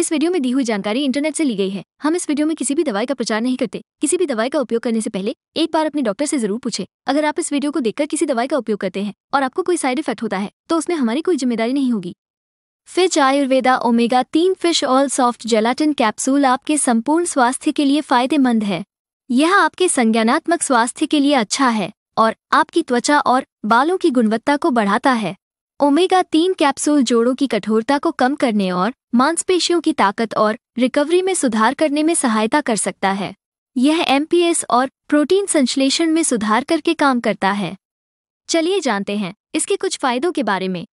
इस वीडियो में दी हुई जानकारी इंटरनेट से ली गई है हम इस वीडियो में किसी भी दवाई का प्रचार नहीं करते किसी भी दवाई का उपयोग करने से पहले एक बार अपने डॉक्टर से जरूर पूछे अगर आप इस वीडियो को देखकर किसी दवाई का उपयोग करते हैं और आपको कोई साइड इफेक्ट होता है तो उसमें हमारी कोई जिम्मेदारी नहीं होगी फिच आयुर्वेदा ओमेगा तीन fish oil soft gelatin capsule आपके संपूर्ण स्वास्थ्य के लिए फायदेमंद है यह आपके संज्ञानात्मक स्वास्थ्य के लिए अच्छा है और आपकी त्वचा और बालों की गुणवत्ता को बढ़ाता है ओमेगा तीन कैप्सूल जोड़ों की कठोरता को कम करने और मांसपेशियों की ताकत और रिकवरी में सुधार करने में सहायता कर सकता है यह एमपीएस और प्रोटीन संश्लेषण में सुधार करके काम करता है चलिए जानते हैं इसके कुछ फायदों के बारे में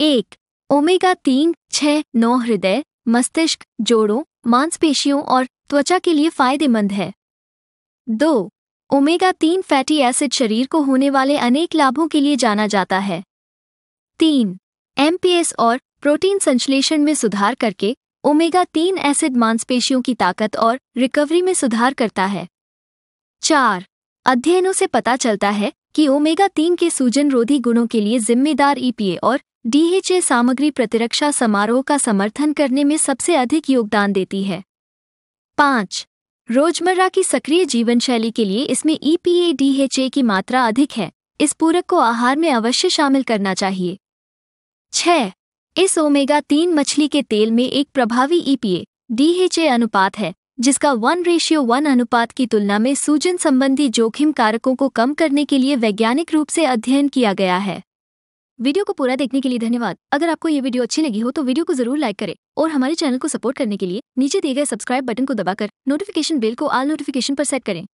एक ओमेगा तीन छह नौ हृदय मस्तिष्क जोड़ों मांसपेशियों और त्वचा के लिए फायदेमंद है दो ओमेगा तीन फैटी एसिड शरीर को होने वाले अनेक लाभों के लिए जाना जाता है तीन एमपीएस और प्रोटीन संश्लेषण में सुधार करके ओमेगा तीन एसिड मांसपेशियों की ताकत और रिकवरी में सुधार करता है चार अध्ययनों से पता चलता है कि ओमेगा तीन के सूजन रोधी गुणों के लिए जिम्मेदार ईपीए e और डीएचए सामग्री प्रतिरक्षा समारोह का समर्थन करने में सबसे अधिक योगदान देती है पाँच रोजमर्रा की सक्रिय जीवन शैली के लिए इसमें ईपीए e डीएचए की मात्रा अधिक है इस पूरक को आहार में अवश्य शामिल करना चाहिए छह इस ओमेगा तीन मछली के तेल में एक प्रभावी ईपीए e डीएचए अनुपात है जिसका वन रेशियो वन अनुपात की तुलना में सूजन संबंधी जोखिम कारकों को कम करने के लिए वैज्ञानिक रूप से अध्ययन किया गया है वीडियो को पूरा देखने के लिए धन्यवाद अगर आपको ये वीडियो अच्छी लगी हो तो वीडियो को जरूर लाइक करें और हमारे चैनल को सपोर्ट करने के लिए नीचे दिए गए सब्सक्राइब बटन को दबाकर नोटिफिकेशन बेल को आल नोटिफिकेशन पर सेट करें